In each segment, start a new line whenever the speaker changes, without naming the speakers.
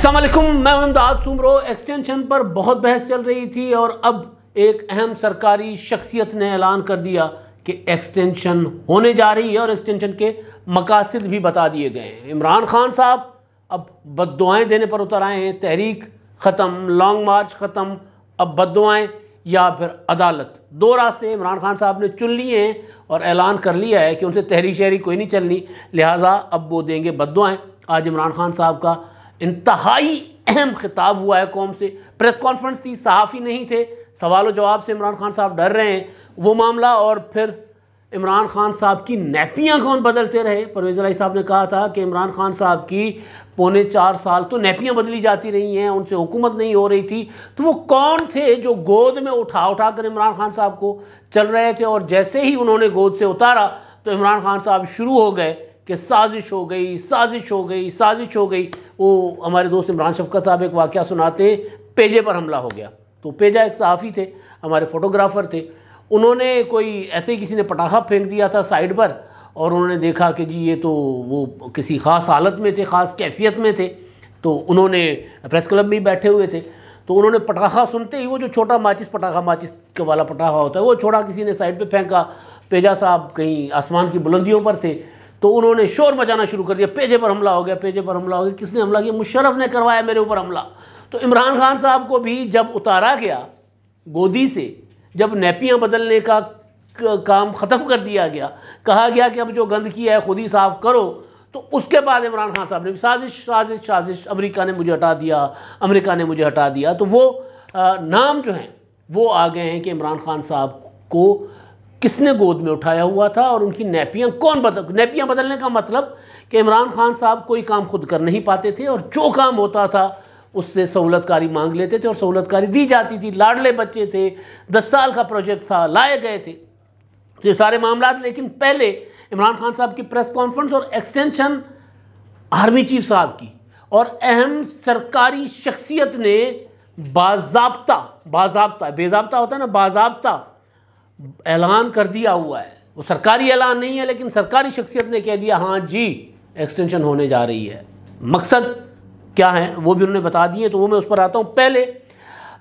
असलम मैं अहमदाद सुमरो एक्सटेंशन पर बहुत बहस चल रही थी और अब एक अहम सरकारी शख्सियत ने ऐलान कर दिया कि एक्सटेंशन होने जा रही है और एक्सटेंशन के मकासद भी बता दिए गए हैं इमरान खान साहब अब बद देने पर उतर आए हैं तहरीक ख़त्म लॉन्ग मार्च ख़त्म अब बद या फिर अदालत दो रास्ते इमरान खान साहब ने चुन लिए हैं और ऐलान कर लिया है कि उनसे तहरीक शहरी कोई नहीं चलनी लिहाजा अब वो देंगे बद आज इमरान खान साहब का इंतहाई अहम खिताब हुआ है कौम से प्रेस कॉन्फ्रेंस थी सहाफ़ी नहीं थे सवाल व जवाब से इमरान खान साहब डर रहे हैं वो मामला और फिर इमरान खान साहब की नैपियाँ कौन बदलते रहे परवेज अली साहब ने कहा था कि इमरान खान साहब की पौने चार साल तो नैपियाँ बदली जाती रही हैं उनसे हुकूमत नहीं हो रही थी तो वो कौन थे जो गोद में उठा उठा कर इमरान खान साहब को चल रहे थे और जैसे ही उन्होंने गोद से उतारा तो इमरान खान साहब शुरू हो गए कि साजिश हो गई साजिश हो गई साजिश हो गई वो हमारे दोस्त इमरान शफकत साहब एक वाक़ सुनाते हैं पेजे पर हमला हो गया तो पेजा एक सहाफ़ी थे हमारे फ़ोटोग्राफ़र थे उन्होंने कोई ऐसे ही किसी ने पटाखा फेंक दिया था साइड पर और उन्होंने देखा कि जी ये तो वो किसी ख़ास हालत में थे ख़ास कैफियत में थे तो उन्होंने प्रेस क्लब में ही बैठे हुए थे तो उन्होंने पटाखा सुनते ही वो जो छोटा माचिस पटाखा माचिस के वाला पटाखा होता है वो छोड़ा किसी ने साइड पे फेंका पेजा साहब कहीं आसमान की बुलंदियों पर थे तो उन्होंने शोर मचाना शुरू कर दिया पेजे पर हमला हो गया पेजे पर हमला हो गया किसने हमला किया मुशरफ ने करवाया मेरे ऊपर हमला तो इमरान खान साहब को भी जब उतारा गया गोदी से जब नैपियाँ बदलने का काम ख़त्म कर दिया गया कहा गया कि अब जो गंद किया है खुद ही साफ़ करो तो उसके बाद इमरान खान साहब ने भी साजिश साजिश साजिश अमरीका ने मुझे हटा दिया अमरीका ने मुझे हटा दिया तो वो आ, नाम जो हैं वो आ गए हैं कि इमरान खान साहब को किसने गोद में उठाया हुआ था और उनकी नैपियाँ कौन बदल नैपियाँ बदलने का मतलब कि इमरान खान साहब कोई काम खुद कर नहीं पाते थे और जो काम होता था उससे सहूलतकारी मांग लेते थे और सहूलतकारी दी जाती थी लाडले बच्चे थे दस साल का प्रोजेक्ट था लाए गए थे तो ये सारे मामला लेकिन पहले इमरान खान साहब की प्रेस कॉन्फ्रेंस और एक्सटेंशन आर्मी चीफ साहब की और अहम सरकारी शख्सियत ने बाबा बाबा बेजाबता होता है ना बाबा ऐलान कर दिया हुआ है वो सरकारी ऐलान नहीं है लेकिन सरकारी शख्सियत ने कह दिया हाँ जी एक्सटेंशन होने जा रही है मकसद क्या है वो भी उन्होंने बता दिए तो वो मैं उस पर आता हूँ पहले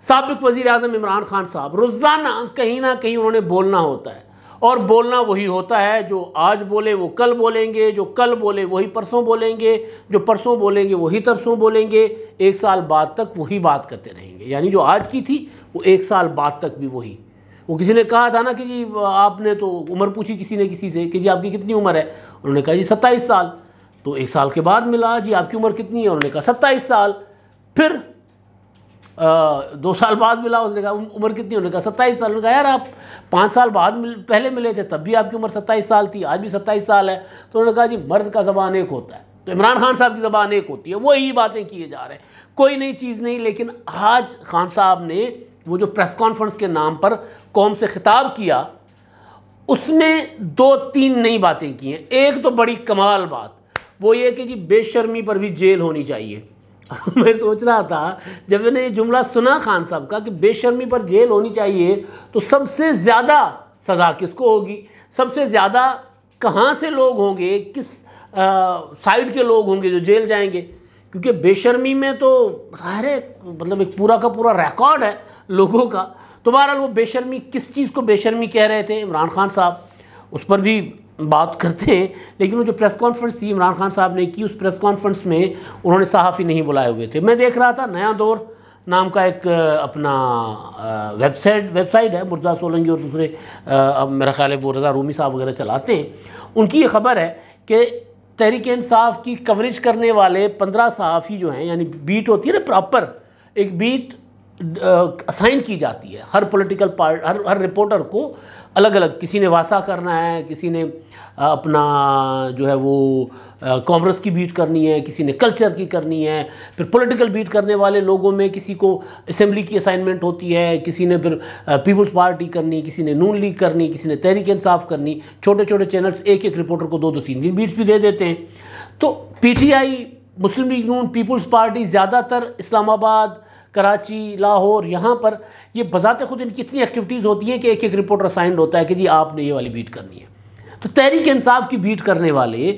सबक वज़ी अजम इमरान खान साहब रोज़ाना कहीं ना कहीं उन्होंने बोलना होता है और बोलना वही होता है जो आज बोले वो कल बोलेंगे जो कल बोले वही परसों बोलेंगे जो परसों बोलेंगे वही तरसों बोलेंगे एक साल बाद तक वही बात करते रहेंगे यानी जो आज की थी वो एक साल बाद तक भी वही वो किसी ने कहा था ना कि जी आपने तो उम्र पूछी किसी ने किसी से कि जी आपकी कितनी उम्र है उन्होंने कहा जी सत्ताईस साल तो एक साल के बाद मिला जी आपकी उम्र कितनी है उन्होंने कहा सत्ताईस साल फिर आ, दो साल बाद मिला उसने कहा उम्र कितनी उन्होंने कहा सत्ताईस साल उन्होंने कहा यार आप पाँच साल बाद मिल, पहले मिले थे तब भी आपकी उम्र सत्ताईस साल थी आज भी सत्ताईस साल है तो उन्होंने कहा जी मर्द का ज़बान एक होता है तो इमरान खान साहब की ज़बान एक होती है वही बातें किए जा रहे हैं कोई नई चीज़ नहीं लेकिन आज खान साहब ने वो जो प्रेस कॉन्फ्रेंस के नाम पर कौम से खिताब किया उसमें दो तीन नई बातें की हैं एक तो बड़ी कमाल बात वो ये कि जी बेशर्मी पर भी जेल होनी चाहिए मैं सोच रहा था जब मैंने ये जुमला सुना खान साहब का कि बेशर्मी पर जेल होनी चाहिए तो सबसे ज़्यादा सज़ा किसको होगी सबसे ज़्यादा कहाँ से लोग होंगे किस साइड के लोग होंगे जो जेल जाएंगे क्योंकि बेशर्मी में तो है मतलब एक पूरा का पूरा रिकॉर्ड है लोगों का तो बहरहाल वो बेशर्मी किस चीज़ को बेशर्मी कह रहे थे इमरान खान साहब उस पर भी बात करते हैं लेकिन वो जो प्रेस कॉन्फ्रेंस थी इमरान खान साहब ने की उस प्रेस कॉन्फ्रेंस में उन्होंने सहाफ़ी नहीं बुलाए हुए थे मैं देख रहा था नया दौर नाम का एक अपना वेबसाइट वेबसाइट है मुर्जा सोलंगी और दूसरे अब मेरा ख्याल है वो रजा रूमी साहब वगैरह चलाते हैं उनकी ये खबर है कि तहरीक इंसाफ की कवरेज करने वाले पंद्रह सहाफ़ी जो हैं यानी बीट होती है ना प्रॉपर एक बीट असाइन की जाती है हर पॉलिटिकल पार्ट हर हर रिपोर्टर को अलग अलग किसी ने वासा करना है किसी ने अपना जो है वो कॉमर्स की बीट करनी है किसी ने कल्चर की करनी है फिर पॉलिटिकल बीट करने वाले लोगों में किसी को असम्बली की असाइनमेंट होती है किसी ने फिर पीपल्स पार्टी करनी किसी ने नून लीग करनी किसी ने तहरीक इंसाफ करनी छोटे छोटे चैनल्स एक एक रिपोर्टर को दो दो तीन दिन बीट्स भी दे देते हैं तो PTI Muslim League Noon Peoples Party ज़्यादातर इस्लामाबाद कराची लाहौर यहाँ पर ये बजाते खुद इनकी इतनी एक्टिविटीज़ होती हैं कि एक एक रिपोर्टर असाइंड होता है कि जी आपने ये वाली बीट करनी है तो तहरीक इंसाफ की बीट करने वाले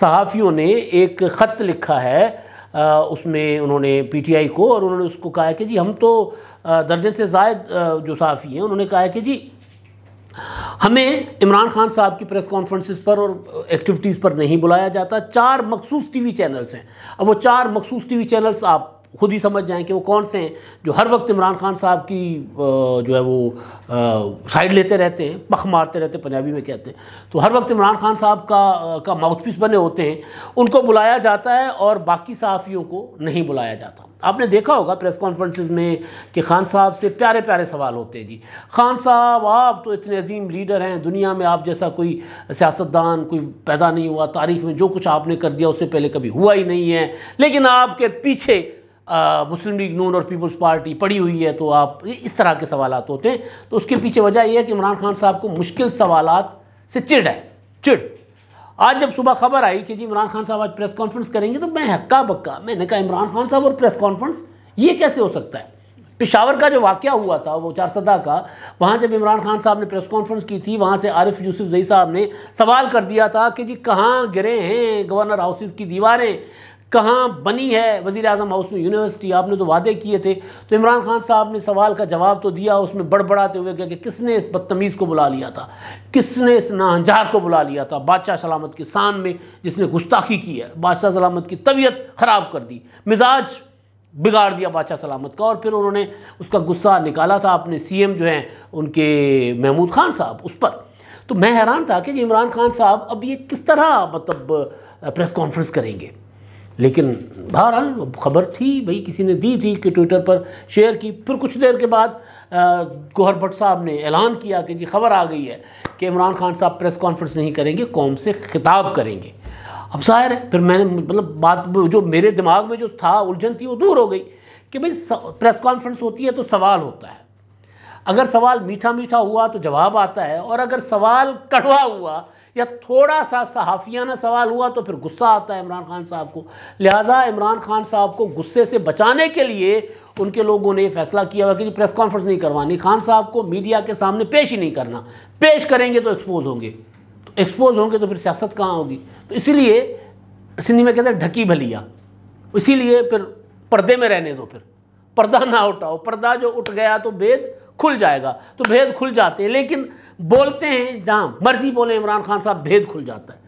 सहाफ़ियों ने एक ख़त लिखा है आ, उसमें उन्होंने पीटीआई को और उन्होंने उसको कहा है कि जी हम तो दर्जन से जायद जो सहाफ़ी हैं उन्होंने कहा है कि जी हमें इमरान खान साहब की प्रेस कॉन्फ्रेंसिस पर और एक्टिविटीज़ पर नहीं बुलाया जाता चार मखसूस टीवी चैनल्स हैं अब वो चार मखसूस टीवी चैनल्स आप खुद ही समझ जाएं कि वो कौन से हैं जो हर वक्त इमरान खान साहब की जो है वो साइड लेते रहते हैं पख मारते रहते हैं पंजाबी में कहते हैं तो हर वक्त इमरान खान साहब का का माउथपीस बने होते हैं उनको बुलाया जाता है और बाकी सहाफ़ियों को नहीं बुलाया जाता आपने देखा होगा प्रेस कॉन्फ्रेंसिस में कि खान साहब से प्यारे प्यारे सवाल होते हैं जी खान साहब आप तो इतने अजीम लीडर हैं दुनिया में आप जैसा कोई सियासतदान कोई पैदा नहीं हुआ तारीख में जो कुछ आपने कर दिया उससे पहले कभी हुआ ही नहीं है लेकिन आपके पीछे मुस्लिम लीग नून और पीपल्स पार्टी पड़ी हुई है तो आप इस तरह के सवाल होते हैं तो उसके पीछे वजह यह है कि इमरान खान साहब को मुश्किल सवाल से चिड़ है चिड़ आज जब सुबह खबर आई कि जी इमरान खान साहब आज प्रेस कॉन्फ्रेंस करेंगे तो मैं हक्का बक्का मैंने कहा इमरान खान साहब और प्रेस कॉन्फ्रेंस ये कैसे हो सकता है पिशावर का जो वाक्य हुआ था वो चार सदा का वहाँ जब इमरान खान साहब ने प्रेस कॉन्फ्रेंस की थी वहाँ से आरिफ यूसुफ जई साहब ने सवाल कर दिया था कि जी कहाँ गिरे हैं गवर्नर हाउसेज की दीवारें कहाँ बनी है वज़ी अजम हाउस में यूनिवर्सिटी आपने तो वादे किए थे तो इमरान खान साहब ने सवाल का जवाब तो दिया उसमें बड़बड़ाते हुए कहा कि किसने इस बदतमीज़ को बुला लिया था किसने इस नाहजार को बुला लिया था बादशाह सलामत के शान में जिसने गुस्ताखी की है बादशाह सलामत की तबीयत ख़राब कर दी मिजाज बिगाड़ दिया बादशाह सलामत का और फिर उन्होंने उसका गुस्सा निकाला था अपने सी जो हैं उनके महमूद खान साहब उस पर तो मैं हैरान था कि इमरान खान साहब अब ये किस तरह मतलब प्रेस कॉन्फ्रेंस करेंगे लेकिन बहरहाल खबर थी भाई किसी ने दी थी कि ट्विटर पर शेयर की फिर कुछ देर के बाद गोहर भट्ट साहब ने ऐलान किया कि जी खबर आ गई है कि इमरान खान साहब प्रेस कॉन्फ्रेंस नहीं करेंगे कौम से खिताब करेंगे अब जाहिर है फिर मैंने मतलब बात जो मेरे दिमाग में जो था उलझन थी वो दूर हो गई कि भाई प्रेस कॉन्फ्रेंस होती है तो सवाल होता है अगर सवाल मीठा मीठा हुआ तो जवाब आता है और अगर सवाल कड़वा हुआ या थोड़ा सा सहाफ़ियाना सवाल हुआ तो फिर गुस्सा आता है इमरान खान साहब को लिहाजा इमरान खान साहब को गुस्से से बचाने के लिए उनके लोगों ने फैसला किया हुआ कि प्रेस कॉन्फ्रेंस नहीं करवानी खान साहब को मीडिया के सामने पेश ही नहीं करना पेश करेंगे तो एक्सपोज होंगे तो एक्सपोज होंगे तो फिर सियासत कहाँ होगी तो इसीलिए सिंधी में कहते हैं ढकी भलिया इसीलिए फिर पर्दे में रहने दो फिर पर्दा ना उठाओ पर्दा जो उठ गया तो भेद खुल जाएगा तो भेद खुल जाते हैं लेकिन बोलते हैं जहाँ मर्जी बोले इमरान खान साहब भेद खुल जाता है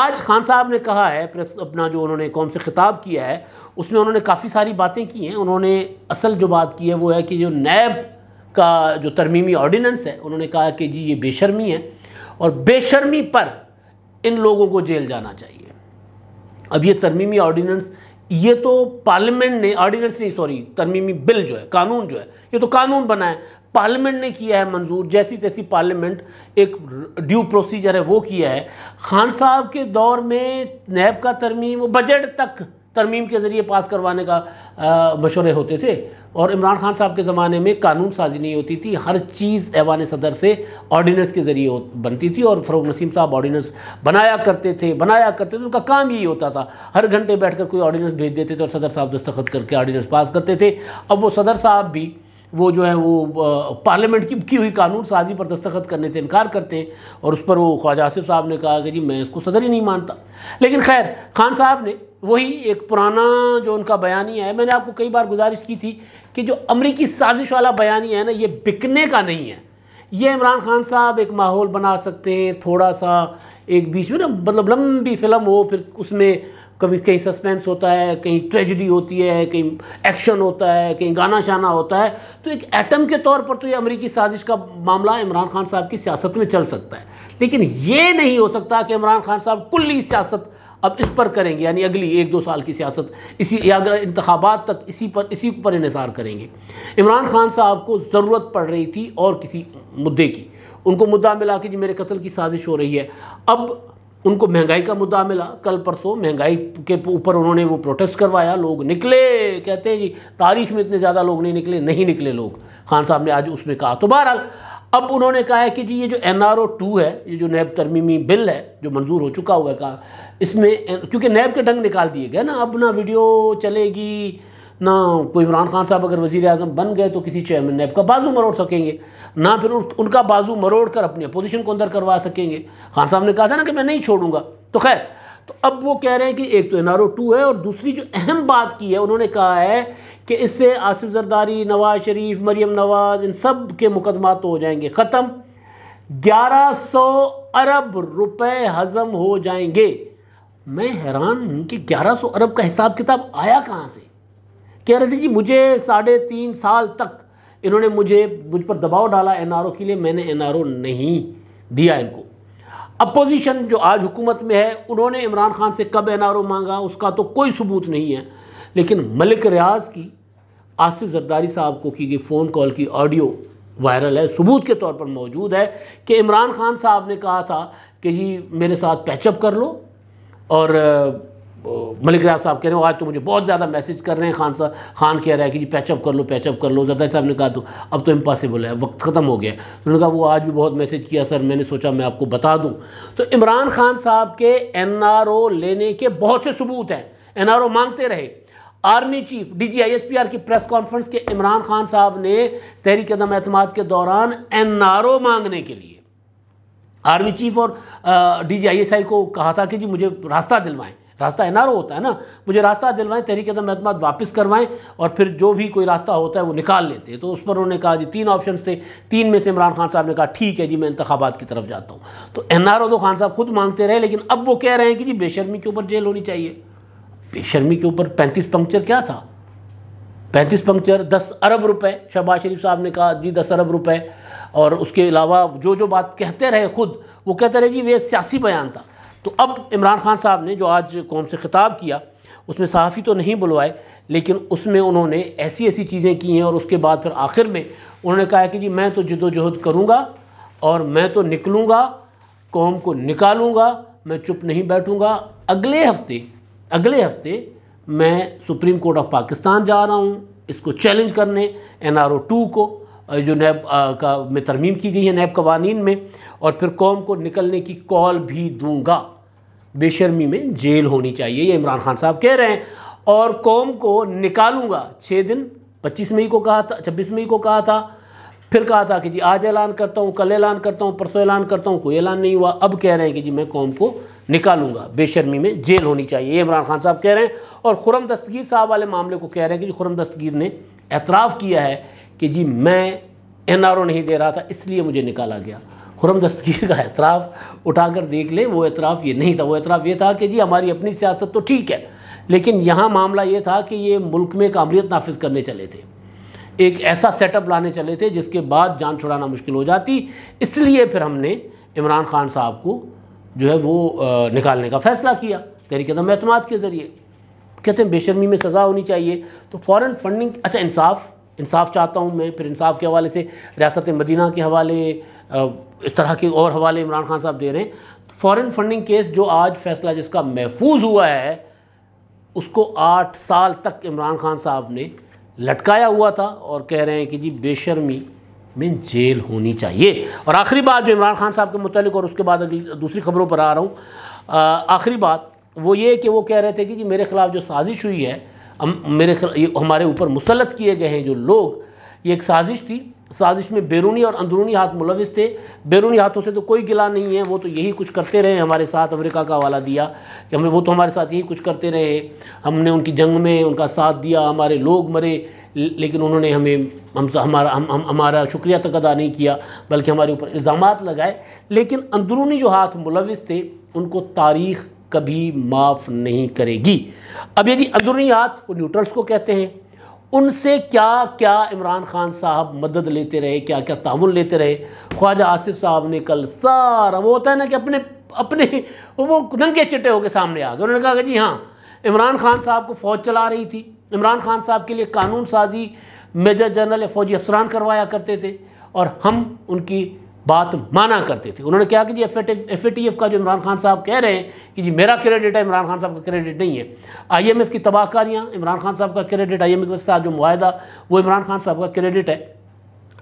आज खान साहब ने कहा है प्रेस अपना जो उन्होंने कौम से खिताब किया है उसमें उन्होंने काफ़ी सारी बातें की हैं उन्होंने असल जो बात की है वो है कि जो नैब का जो तरमीमी ऑर्डीनेंस है उन्होंने कहा कि जी ये बेशर्मी है और बेशर्मी पर इन लोगों को जेल जाना चाहिए अब ये तरमीमी ऑर्डीनेंस ये तो पार्लियामेंट ने ऑर्डीनेंस नहीं सॉरी तरमीमी बिल जो है कानून जो है ये तो कानून बना है पार्लियामेंट ने किया है मंजूर जैसी तैसी पार्लियामेंट एक ड्यू प्रोसीजर है वो किया है खान साहब के दौर में नैब का तरमीम बजट तक तरमीम के ज़रिए पास करवाने का मशवरे होते थे और इमरान खान साहब के ज़माने में कानून साजी नहीं होती थी हर चीज़ ऐवान सदर से ऑर्डीनेंस के ज़रिए बनती थी और फरोग नसीम साहब ऑर्डीनेंस बनाया करते थे बनाया करते थे उनका काम यही होता था हर घंटे बैठ कर कोई ऑर्डिनेंस भेज देते थे और सदर साहब दस्तखत करके ऑर्डीनेंस पास करते थे अब वो सदर साहब भी वो जो है वो पार्लियामेंट की की हुई कानून साजी पर दस्तखत करने से इनकार करते हैं और उस पर वो ख्वाजा आसिफ साहब ने कहा कि जी मैं इसको सदर ही नहीं मानता लेकिन खैर खान साहब ने वही एक पुराना जो उनका बयानिया है मैंने आपको कई बार गुजारिश की थी कि जो अमरीकी साजिश वाला बयानिया है ना ये बिकने का नहीं है ये इमरान खान साहब एक माहौल बना सकते हैं थोड़ा सा एक बीच में ना मतलब लंबी फिल्म हो फिर उसमें कभी कहीं सस्पेंस होता है कहीं ट्रेजिडी होती है कहीं एक्शन होता है कहीं गाना शाना होता है तो एक एटम के तौर पर तो ये अमरीकी साजिश का मामला इमरान खान साहब की सियासत में चल सकता है लेकिन ये नहीं हो सकता कि इमरान खान साहब कुल्ली सियासत अब इस पर करेंगे यानी अगली एक दो साल की सियासत इसी या अगर इंतबात तक इसी पर इसी पर इसार करेंगे इमरान खान साहब को ज़रूरत पड़ रही थी और किसी मुद्दे की उनको मुद्दा मिला कि जी मेरे कत्ल की साजिश हो रही है अब उनको महंगाई का मुद्दा मिला कल परसों महंगाई के ऊपर उन्होंने वो प्रोटेस्ट करवाया लोग निकले कहते हैं जी तारीख में इतने ज़्यादा लोग नहीं निकले नहीं निकले लोग खान साहब ने आज उसमें कहा तो बहरहाल अब उन्होंने कहा है कि जी ये जो एन आर ओ टू है ये जो नैब तरमीमी बिल है जो मंजूर हो चुका हुआ है कहा इसमें क्योंकि नैब के ढंग निकाल दिए गए ना अपना वीडियो चलेगी ना कोई इमरान खान साहब अगर वज़ी अजम बन गए तो किसी चेयरमैन नैब का बाजू मरोड़ सकेंगे ना फिर उनका बाजू मरोड़ कर अपनी अपोजिशन को अंदर करवा सकेंगे खान साहब ने कहा था ना कि मैं नहीं छोड़ूंगा तो खैर तो अब वो कह रहे हैं कि एक तो एन आर ओ टू है और दूसरी जो अहम बात की है उन्होंने कहा है कि इससे आसिफ जरदारी नवाज शरीफ मरीम नवाज इन सब के मुकदमा तो हो जाएंगे ख़त्म ग्यारह सौ अरब रुपये हजम हो जाएंगे मैं हैरान हूँ कि ग्यारह सौ अरब का हिसाब किताब आया कहाँ से कह रहे थे जी मुझे साढ़े तीन साल तक इन्होंने मुझे मुझ पर दबाव डाला एनआरओ के लिए मैंने एनआरओ नहीं दिया इनको अपोजिशन जो आज हुकूमत में है उन्होंने इमरान खान से कब एनआरओ मांगा उसका तो कोई सबूत नहीं है लेकिन मलिक रियाज की आसिफ जरदारी साहब को की गई फ़ोन कॉल की ऑडियो वायरल है सबूत के तौर पर मौजूद है कि इमरान खान साहब ने कहा था कि जी मेरे साथ पैचअप कर लो और मलिक राज साहब कह रहे हो आज तो मुझे बहुत ज़्यादा मैसेज कर रहे हैं खान साहब खान कह रहा है कि जी पैचअप कर लो पैचअप कर लो जरदार साहब ने कहा तो अब तो इम्पॉसिबल है वक्त ख़त्म हो गया उन्होंने कहा वो आज भी बहुत मैसेज किया सर मैंने सोचा मैं आपको बता दूँ तो इमरान खान साहब के एन लेने के बहुत से सबूत हैं एन मांगते रहे army chief D G I S P R की प्रेस कॉन्फ्रेंस के इमरान खान साहब ने तहरीक कदम अहतमाद के दौरान एन मांगने के लिए आर्मी चीफ और D G I S I को कहा था कि जी मुझे रास्ता दिलवाएं रास्ता एन होता है ना मुझे रास्ता दिलवाएं तहरीक अदम अहतमाद वापस करवाएं और फिर जो भी कोई रास्ता होता है वो निकाल लेते हैं तो उस पर उन्होंने कहा जी तीन ऑप्शन थे तीन में से इमरान खान साहब ने कहा ठीक है जी मैं इंतबात की तरफ जाता हूँ तो एन तो खान साहब खुद मांगते रहे लेकिन अब वो कह रहे हैं कि जी बेशर्मी के ऊपर जेल होनी चाहिए बेशर्मी के ऊपर पैंतीस पंक्चर क्या था पैंतीस पंक्चर दस अरब रुपये शहबाज शरीफ साहब ने कहा जी दस अरब रुपये और उसके अलावा जो जो बात कहते रहे खुद वो कहते रहे जी वे सियासी बयान था तो अब इमरान खान साहब ने जो आज कौम से ख़िताब किया उसमें सहाफ़ी तो नहीं बुलवाए लेकिन उसमें उन्होंने ऐसी ऐसी चीज़ें की हैं और उसके बाद फिर आखिर में उन्होंने कहा कि जी मैं तो जदोजहद करूँगा और मैं तो निकलूँगा कौम को निकालूँगा मैं चुप नहीं बैठूँगा अगले हफ्ते अगले हफ्ते मैं सुप्रीम कोर्ट ऑफ पाकिस्तान जा रहा हूँ इसको चैलेंज करने एन आर ओ टू को जो नैब का में तरमीम की गई है नैब कवानीन में और फिर कौम को निकलने की कॉल भी दूँगा बेशर्मी में जेल होनी चाहिए ये इमरान खान साहब कह रहे हैं और कौम को निकालूंगा छः दिन पच्चीस मई को कहा था छब्बीस मई को कहा था फिर कहा था कि जी आज ऐलान करता हूँ कल ऐलान करता हूँ परसों ऐलान करता हूँ कोई ऐलान नहीं हुआ अब कह रहे हैं कि जी मैं कौम को निकालूंगा बेशर्मी में जेल होनी चाहिए ये इमरान खान साहब कह रहे हैं और खुरम दस्तगीर साहब वाले मामले को कह रहे हैं कि जी खुरम दस्तगीर ने एतराफ़ किया है कि जी मैं एन नहीं दे रहा था इसलिए मुझे निकाला गया खुरम दस्तगीर का एतराफ़ उठाकर देख ले वो एतराफ़ ये नहीं था वो एतराफ़ ये था कि जी हमारी अपनी सियासत तो ठीक है लेकिन यहाँ मामला ये था कि ये मुल्क में कामरीत नाफिज करने चले थे एक ऐसा सेटअप लाने चले थे जिसके बाद जान छुड़ाना मुश्किल हो जाती इसलिए फिर हमने इमरान खान साहब को जो है वो निकालने का फ़ैसला किया तहरीक दम एतमाद के ज़रिए कहते हैं बेशर्मी में सज़ा होनी चाहिए तो फ़ॉरन फंडिंग अच्छा इंसाफ इंसाफ चाहता हूँ मैं फिर इंसाफ के हवाले से रियासत मदीना के हवाले इस तरह के और हवाले इमरान खान साहब दे रहे हैं फॉरेन फंडिंग केस जो आज फैसला जिसका महफूज हुआ है उसको आठ साल तक इमरान खान साहब ने लटकाया हुआ था और कह रहे हैं कि जी बेशर्मी में जेल होनी चाहिए और आखिरी बात जो इमरान खान साहब के मुतलिक और उसके बाद दूसरी खबरों पर आ रहा हूँ आखिरी बात वो ये कि वो कह रहे थे कि जी मेरे ख़िलाफ़ जो साजिश हुई है हम मेरे ये हमारे ऊपर मुसलत किए गए हैं जो लोग ये एक साजिश थी साजिश में बैरूनी और अंदरूनी हाथ मुलविस थे बैरूनी हाथों से तो कोई गिला नहीं है वो तो यही कुछ करते रहे हमारे साथ अमेरिका का हवाला दिया कि हमें वो तो हमारे साथ यही कुछ करते रहे हमने उनकी जंग में उनका साथ दिया हमारे लोग मरे लेकिन उन्होंने हमें हम तो, हमारा हम, हम हमारा शुक्रिया तक अदा नहीं किया बल्कि हमारे ऊपर इल्ज़ाम लगाए लेकिन अंदरूनी जो हाथ मुलविस थे उनको तारीख़ कभी माफ़ नहीं करेगी अब यदि अंदरूनी हाथ वो न्यूट्रल्स को कहते हैं उनसे क्या क्या इमरान खान साहब मदद लेते रहे क्या क्या ताउन लेते रहे ख्वाजा आसिफ साहब ने कल सारा वो होता है ना कि अपने अपने वो नंगे चिट्टे होकर सामने आ गए उन्होंने कहा कि जी हाँ इमरान खान साहब को फ़ौज चला रही थी इमरान खान साहब के लिए कानून साजी मेजर जनरल या फ़ौजी अफसरान करवाया करते थे और हम उनकी बात माना करते थे उन्होंने क्या कि जी एफ एफ का जो इमरान खान साहब कह रहे हैं कि जी मेरा क्रेडिट है इमरान खान साहब का क्रेडिट नहीं है आई की तबाहकारियां इमरान खान साहब का क्रेडिट आई के साथ जो माहदा वो इमरान खान साहब का क्रेडिट है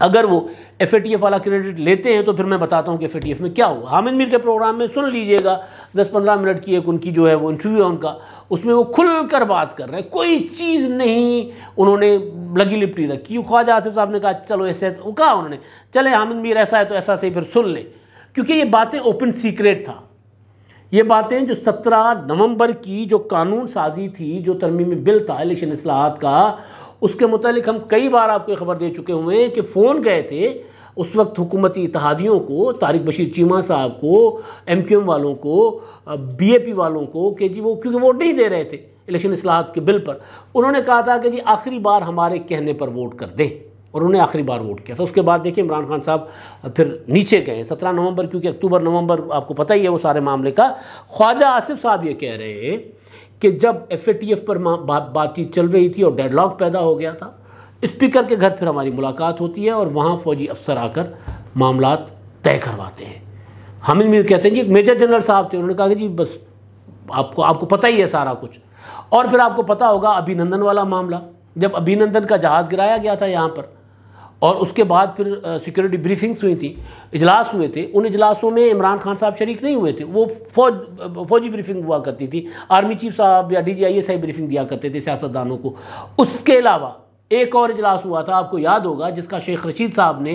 अगर वो एफ वाला क्रेडिट लेते हैं तो फिर मैं बताता हूँ कि एफ में क्या हुआ हामिद मीर के प्रोग्राम में सुन लीजिएगा दस पंद्रह मिनट की एक उनकी जो है वो इंटरव्यू है उनका उसमें वो खुल कर बात कर रहे हैं कोई चीज़ नहीं उन्होंने लगी लिपटी रखी ख्वाजा आसिफ साहब ने कहा चलो ऐसे वो कहा उन्होंने चले हामिद मीर ऐसा है तो ऐसा से फिर सुन लें क्योंकि ये बातें ओपन सीक्रेट था ये बातें जो 17 नवंबर की जो कानून साजी थी जो तरमीमी बिल था इलेक्शन असलाहत का उसके मतलब हम कई बार आपको खबर दे चुके हुए हैं कि फ़ोन गए थे उस वक्त हुकूमती इतिहादियों को तारिक बशीर चीमा साहब को एम क्यू एम वालों को बी ए पी वालों को कि जी वो क्योंकि वोट नहीं दे रहे थे इलेक्शन असलाहत के बिल पर उन्होंने कहा था कि जी आखिरी बार हमारे कहने पर वोट कर दें और उन्होंने आखिरी बार वोट किया था उसके बाद देखिए इमरान खान साहब फिर नीचे गए सत्रह नवंबर क्योंकि अक्टूबर नवंबर आपको पता ही है वो सारे मामले का ख्वाजा आसिफ साहब ये कह रहे हैं कि जब एफ पर बात बातचीत चल रही थी और डेडलॉक पैदा हो गया था स्पीकर के घर फिर हमारी मुलाकात होती है और वहाँ फौजी अफसर आकर मामला तय करवाते हैं हामिद मीर कहते हैं जी एक मेजर जनरल साहब थे उन्होंने कहा कि जी बस आपको आपको पता ही है सारा कुछ और फिर आपको पता होगा अभिनंदन वाला मामला जब अभिनंदन का जहाज़ गिराया गया था यहाँ पर और उसके बाद फिर सिक्योरिटी ब्रीफिंग्स हुई थी इजलास हुए थे उन इजलासों में इमरान खान साहब शरीक नहीं हुए थे वो फौज फौजी ब्रीफिंग हुआ करती थी आर्मी चीफ साहब या D G I S briefing दिया करते थे सियासतदानों को उसके अलावा एक और इजलास हुआ था आपको याद होगा जिसका शेख रशीद साहब ने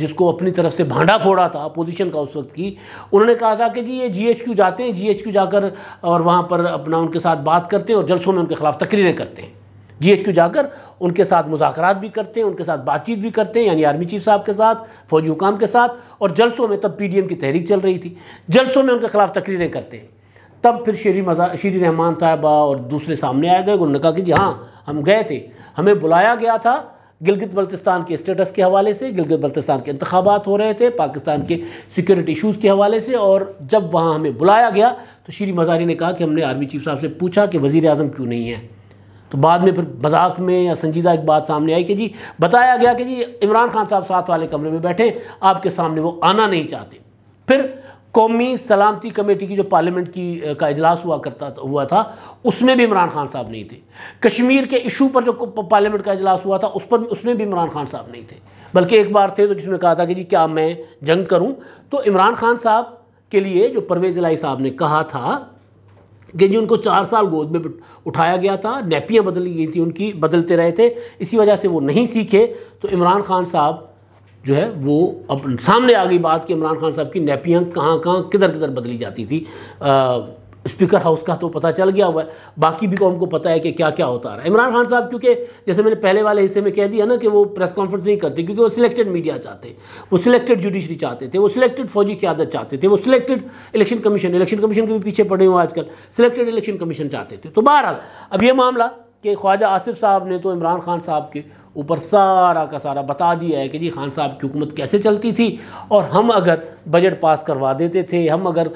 जिसको अपनी तरफ से भांडा फोड़ा था अपोजिशन का उस वक्त की उन्होंने कहा था कि जी ये जीएचक्यू जाते हैं जीएचक्यू जाकर और वहाँ पर अपना उनके साथ बात करते हैं और जलसों में उनके खिलाफ तकरीरें करते हैं क्यू जाकर उनके साथ मुजाकर भी करते हैं उनके साथ बातचीत भी करते हैं यानी आर्मी चीफ साहब के साथ फौजी हुकाम के साथ और जलसों में तब पी डी एम की तहरीक चल रही थी जलसों में उनके खिलाफ तकरीरें करते हैं तब फिर शेरी मजा शेरी रहमान साहबा और दूसरे सामने आए गए उन्होंने कहा कि जी हाँ हम गए थे हमें बुलाया गया था गिलगित बल्तिस्तान के स्टेटस के हवाले से गिलगित बल्तिस्तान के इंतबात हो रहे थे पाकिस्तान के सिक्योरिटी इशूज़ के हवाले से और जब वहाँ हमें बुलाया गया तो श्री मजारी ने कहा कि हमने आर्मी चीफ साहब से पूछा कि वज़ी अजम क्यों नहीं है तो बाद में फिर मजाक में या संजीदा एक बात सामने आई कि जी बताया गया कि जी इमरान खान साहब साथ वाले कमरे में बैठे आपके सामने वो आना नहीं चाहते फिर कौमी सलामती कमेटी की जो पार्लियामेंट की का इजलास हुआ करता हुआ था उसमें भी इमरान खान साहब नहीं थे कश्मीर के इशू पर जो पार्लियामेंट का इजलास हुआ था उस पर उसमें भी इमरान खान साहब नहीं थे बल्कि एक बार थे तो जिसमें कहा था कि जी क्या मैं जंग करूं तो इमरान खान साहब के लिए जो परवेज़ लाई साहब ने कहा था कि जी उनको चार साल गोद में उठाया गया था नैपियाँ बदली गई थी उनकी बदलते रहे थे इसी वजह से वो नहीं सीखे तो इमरान खान साहब जो है वो अब सामने आ गई बात कि इमरान खान साहब की नैपियाँ कहाँ कहाँ किधर किधर बदली जाती थी आ, स्पीकर हाउस का तो पता चल गया हुआ है बाकी भी कौन तो को पता है कि क्या क्या होता रहा है इमरान खान साहब क्योंकि जैसे मैंने पहले वाले हिस्से में कह दिया ना कि वो प्रेस कॉन्फ्रेंस नहीं करते क्योंकि वो सिलेक्टेड मीडिया चाहते वो सिलेक्टेड जुडिशरी चाहते थे वो सिलेक्टेड फौजी क्यादत चाहते थे वो selected election commission election commission के भी पीछे पड़े हुए आजकल सिलेक्टेड इलेक्शन कमीशन चाहते थे तो बहरहाल अब ये मामला कि ख्वाजा आसिफ साहब ने तो इमरान खान साहब के ऊपर सारा का सारा बता दिया है कि जी खान साहब की हुकूमत कैसे चलती थी और हम अगर बजट पास करवा देते थे हम अगर आ,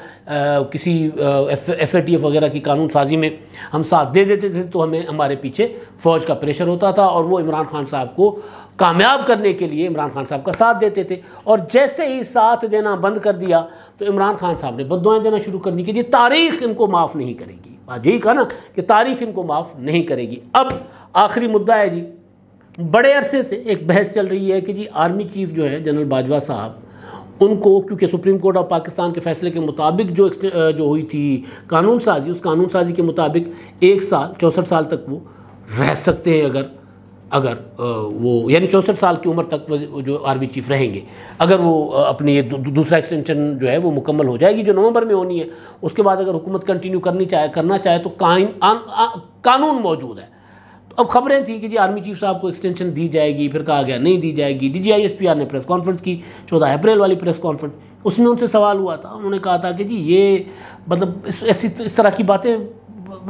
किसी एफ ए टी एफ वगैरह की कानून साजी में हम साथ दे देते थे तो हमें हमारे पीछे फ़ौज का प्रेशर होता था और वो इमरान खान साहब को कामयाब करने के लिए इमरान खान साहब का साथ देते थे और जैसे ही साथ देना बंद कर दिया तो इमरान खान साहब ने बदवाएँ देना शुरू कर दी कि जी तारीख इनको माफ़ नहीं करेगी बात यही कहा ना कि तारीख इनको माफ़ नहीं करेगी अब आखिरी मुद्दा है जी बड़े अरसे से एक बहस चल रही है कि जी आर्मी चीफ जो है जनरल बाजवा साहब उनको क्योंकि सुप्रीम कोर्ट ऑफ पाकिस्तान के फैसले के मुताबिक जो जो हुई थी कानून साजी उस कानून साजी के मुताबिक एक साल चौंसठ साल तक वो रह सकते हैं अगर अगर वो यानी चौंसठ साल की उम्र तक जो आर्मी चीफ रहेंगे अगर वो अपनी ये दूसरा एक्सटेंशन जो है वो मुकम्मल हो जाएगी जो नवंबर में होनी है उसके बाद अगर हुकूमत कंटिन्यू करनी चाहे करना चाहे तो कानून मौजूद है अब खबरें थी कि जी आर्मी चीफ साहब को एक्सटेंशन दी जाएगी फिर कहा गया नहीं दी जाएगी डीजीआईएसपीआर ने प्रेस कॉन्फ्रेंस की चौदह अप्रैल वाली प्रेस कॉन्फ्रेंस उसमें उनसे सवाल हुआ था उन्होंने कहा था कि जी ये मतलब इस ऐसी इस तरह की बातें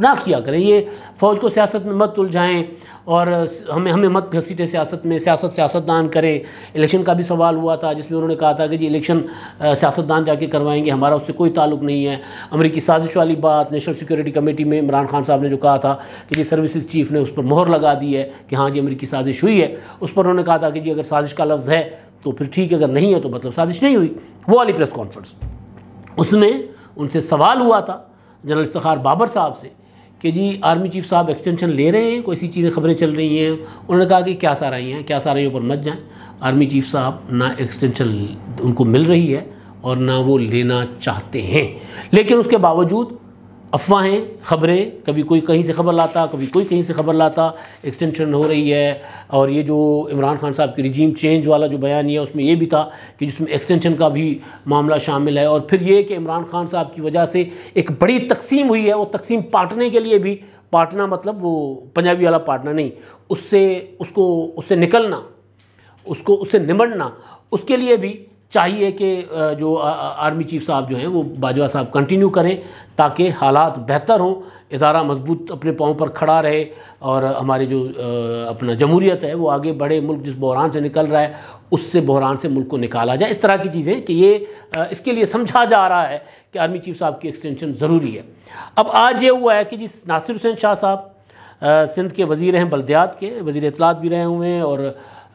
ना किया करें ये फ़ौज को सियासत में मत उलझाएं और हमें हमें मत घसीटे सियासत में सियासत सियासतदान करें इलेक्शन का भी सवाल हुआ था जिसमें उन्होंने कहा था कि जी इलेक्शन सियासतदान जाके करवाएंगे हमारा उससे कोई ताल्लुक नहीं है अमरीकी साजिश वाली बात नेशनल सिक्योरिटी कमेटी में इमरान खान साहब ने जो कहा था कि जी सर्विस चीफ ने उस पर मोहर लगा दी है कि हाँ जी अमरीकी साजिश हुई है उस पर उन्होंने कहा था कि जी अगर साजिश का लफ्ज़ है तो फिर ठीक है अगर नहीं है तो मतलब साजिश नहीं हुई वो वाली प्रेस कॉन्फ्रेंस उसमें उनसे सवाल हुआ था जनरल इफ्तार बाबर साहब से कि जी आर्मी चीफ साहब एक्सटेंशन ले रहे हैं कोई सी चीज़ें खबरें चल रही हैं उन्होंने कहा कि क्या साराई हैं क्या साराइयों ऊपर मत जाएं आर्मी चीफ साहब ना एक्सटेंशन उनको मिल रही है और ना वो लेना चाहते हैं लेकिन उसके बावजूद अफवाहें खबरें कभी कोई कहीं से खबर लाता कभी कोई कहीं से खबर लाता एक्सटेंशन हो रही है और ये जो इमरान खान साहब की रिजीम चेंज वाला जो बयान है उसमें ये भी था कि जिसमें एक्सटेंशन का भी मामला शामिल है और फिर ये कि इमरान खान साहब की वजह से एक बड़ी तकसीम हुई है वो तकसीम पाटने के लिए भी पाटना मतलब वो पंजाबी वाला पाटना नहीं उससे उसको उससे निकलना उसको उससे निमड़ना उसके लिए भी चाहिए कि जो आर्मी चीफ साहब जो हैं वो बाजवा साहब कंटिन्यू करें ताकि हालात बेहतर हों इदारा मजबूत अपने पाँव पर खड़ा रहे और हमारी जो अपना जमहूरियत है वो आगे बढ़े मुल्क जिस बहरान से निकल रहा है उससे बहरान से मुल्क को निकाला जाए इस तरह की चीज़ें कि ये इसके लिए समझा जा रहा है कि आर्मी चीफ साहब की एक्सटेंशन ज़रूरी है अब आज ये हुआ है कि जिस नासिर हुसैन शाह साहब सिंध के वज़ी हैं बलद्यात के वज़ी इतलात भी रहे हुए हैं और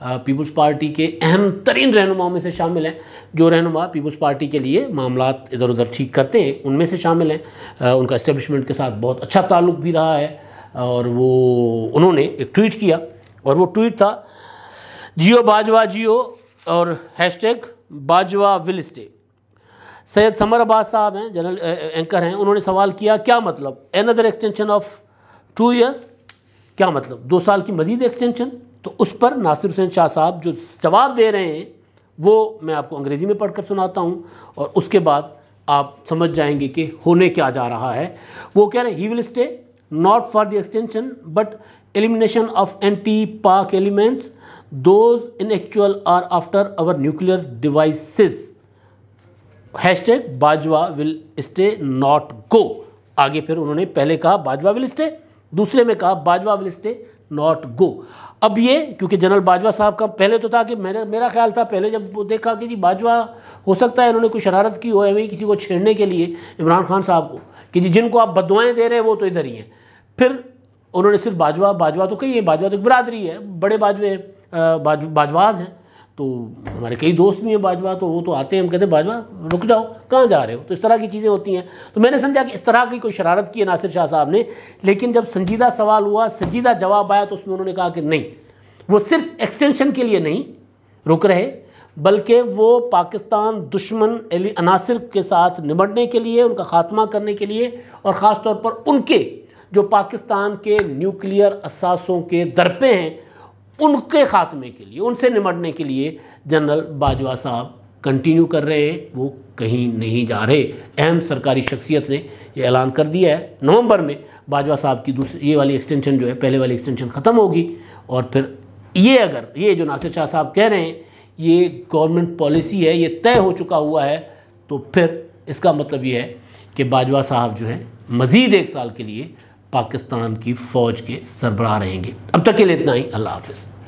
पीपल्स पार्टी के अहम तरीन रहनुमाओं में से शामिल हैं जो रहनुमा पीपल्स पार्टी के लिए मामला इधर उधर ठीक करते हैं उनमें से शामिल हैं उनका इस्टेब्लिशमेंट के साथ बहुत अच्छा ताल्लुक भी रहा है और वो उन्होंने एक ट्वीट किया और वो ट्वीट था जियो बाजवा जियो और hashtag Bajwa will stay Syed Samar Abbas साहब हैं जनरल एंकर हैं उन्होंने सवाल किया क्या मतलब another extension of two years क्या मतलब दो साल की मज़ीद एक्सटेंशन तो उस पर नासिर हुसैन शाह साहब जो जवाब दे रहे हैं वो मैं आपको अंग्रेज़ी में पढ़कर सुनाता हूँ और उसके बाद आप समझ जाएंगे कि होने क्या जा रहा है वो कह रहे हैं he will stay not for the extension but elimination of anti Pak elements those in actual are after our nuclear devices hash tag Bajwa will stay not go आगे फिर उन्होंने पहले कहा बाजवा विल स्टे दूसरे में कहा Bajwa will stay not go अब ये क्योंकि जनरल बाजवा साहब का पहले तो था कि मैंने मेरा ख्याल था पहले जब वो देखा कि जी बाजवा हो सकता है इन्होंने कोई शरारत की हो या किसी को छेड़ने के लिए इमरान खान साहब को कि जी जिनको आप बदवाएँ दे रहे हैं वो तो इधर ही हैं फिर उन्होंने सिर्फ बाजवा बाजवा तो कही है बाजवा तो एक बरादरी है बड़े बाजवे बाज, बाजवाज हैं तो हमारे कई दोस्त भी हैं बाजवा तो वो तो आते हैं हम कहते हैं बाजवा रुक जाओ कहाँ जा रहे हो तो इस तरह की चीज़ें होती हैं तो मैंने समझा कि इस तरह की कोई शरारत की है नासिर शाह साहब ने लेकिन जब संजीदा सवाल हुआ संजीदा जवाब आया तो उसमें उन्होंने कहा कि नहीं वो सिर्फ एक्सटेंशन के लिए नहीं रुक रहे बल्कि वो पाकिस्तान दुश्मन अनासर के साथ निमटने के लिए उनका खात्मा करने के लिए और ख़ास तौर पर उनके जो पाकिस्तान के न्यूक्लियर असासों के दरपे हैं उनके खात्मे के लिए उनसे निमटने के लिए जनरल बाजवा साहब कंटिन्यू कर रहे हैं वो कहीं नहीं जा रहे अहम सरकारी शख्सियत ने ये ऐलान कर दिया है नवंबर में बाजवा साहब की दूसरी ये वाली एक्सटेंशन जो है पहले वाली एक्सटेंशन ख़त्म होगी और फिर ये अगर ये जो नासिर शाह साहब कह रहे हैं ये गवर्नमेंट पॉलिसी है ये तय हो चुका हुआ है तो फिर इसका मतलब ये है कि बाजवा साहब जो है मज़ीद एक साल के लिए पाकिस्तान की फ़ौज के सरबराह रहेंगे अब तक के लिए इतना ही अल्लाह हाफिज़